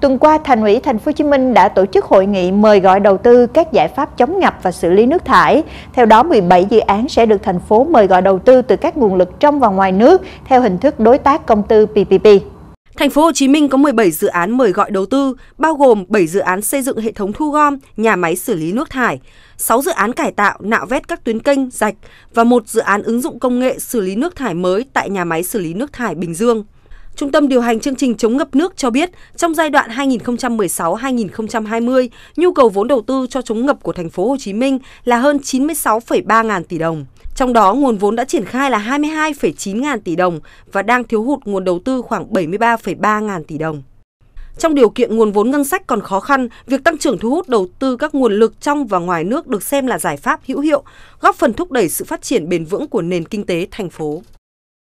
Tuần qua, Thành ủy Thành phố Hồ Chí Minh đã tổ chức hội nghị mời gọi đầu tư các giải pháp chống ngập và xử lý nước thải. Theo đó, 17 dự án sẽ được thành phố mời gọi đầu tư từ các nguồn lực trong và ngoài nước theo hình thức đối tác công tư PPP. Thành phố Hồ Chí Minh có 17 dự án mời gọi đầu tư, bao gồm 7 dự án xây dựng hệ thống thu gom, nhà máy xử lý nước thải, 6 dự án cải tạo, nạo vét các tuyến kênh, rạch và một dự án ứng dụng công nghệ xử lý nước thải mới tại nhà máy xử lý nước thải Bình Dương. Trung tâm điều hành chương trình chống ngập nước cho biết, trong giai đoạn 2016-2020, nhu cầu vốn đầu tư cho chống ngập của thành phố Hồ Chí Minh là hơn 96,3 ngàn tỷ đồng. Trong đó, nguồn vốn đã triển khai là 22,9 ngàn tỷ đồng và đang thiếu hụt nguồn đầu tư khoảng 73,3 ngàn tỷ đồng. Trong điều kiện nguồn vốn ngân sách còn khó khăn, việc tăng trưởng thu hút đầu tư các nguồn lực trong và ngoài nước được xem là giải pháp hữu hiệu, góp phần thúc đẩy sự phát triển bền vững của nền kinh tế thành phố.